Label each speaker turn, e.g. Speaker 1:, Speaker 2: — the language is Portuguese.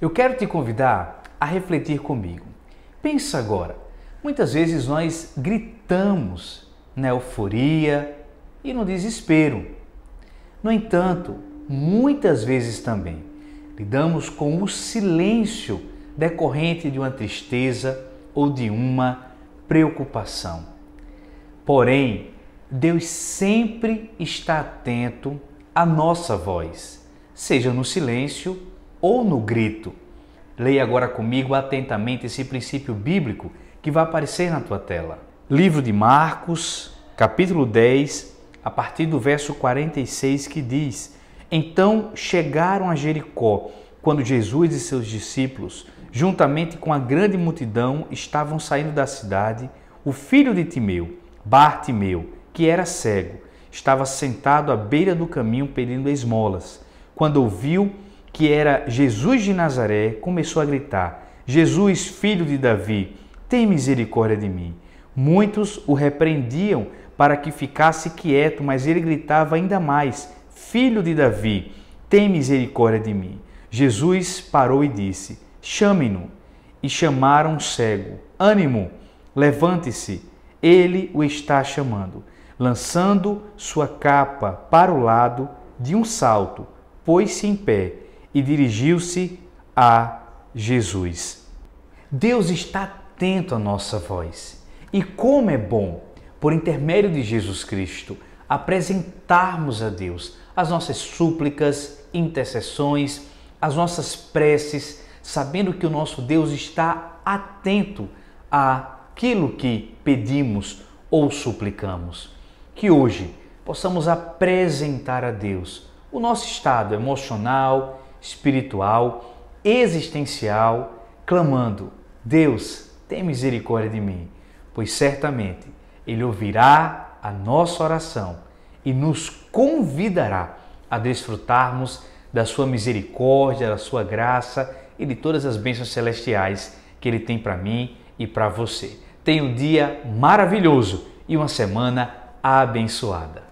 Speaker 1: Eu quero te convidar a refletir comigo. Pensa agora. Muitas vezes nós gritamos na euforia e no desespero. No entanto, muitas vezes também lidamos com o silêncio decorrente de uma tristeza ou de uma preocupação. Porém, Deus sempre está atento à nossa voz, seja no silêncio ou no grito. Leia agora comigo atentamente esse princípio bíblico que vai aparecer na tua tela. Livro de Marcos, capítulo 10, a partir do verso 46, que diz: Então chegaram a Jericó, quando Jesus e seus discípulos, juntamente com a grande multidão, estavam saindo da cidade, o filho de Timeu, Bartimeu, que era cego, estava sentado à beira do caminho pedindo esmolas. Quando ouviu que era Jesus de Nazaré, começou a gritar: Jesus, filho de Davi, tem misericórdia de mim. Muitos o repreendiam para que ficasse quieto, mas ele gritava ainda mais: Filho de Davi, tem misericórdia de mim. Jesus parou e disse: chame no E chamaram o cego: Ânimo, levante-se, ele o está chamando. Lançando sua capa para o lado, de um salto, pôs-se em pé e dirigiu-se a Jesus. Deus está atento à nossa voz. E como é bom, por intermédio de Jesus Cristo, apresentarmos a Deus as nossas súplicas, intercessões, as nossas preces, sabendo que o nosso Deus está atento àquilo que pedimos ou suplicamos. Que hoje possamos apresentar a Deus o nosso estado emocional, espiritual, existencial, clamando: Deus, tem misericórdia de mim, pois certamente Ele ouvirá a nossa oração e nos convidará a desfrutarmos da Sua misericórdia, da Sua graça e de todas as bênçãos celestiais que Ele tem para mim e para você. Tenha um dia maravilhoso e uma semana abençoada.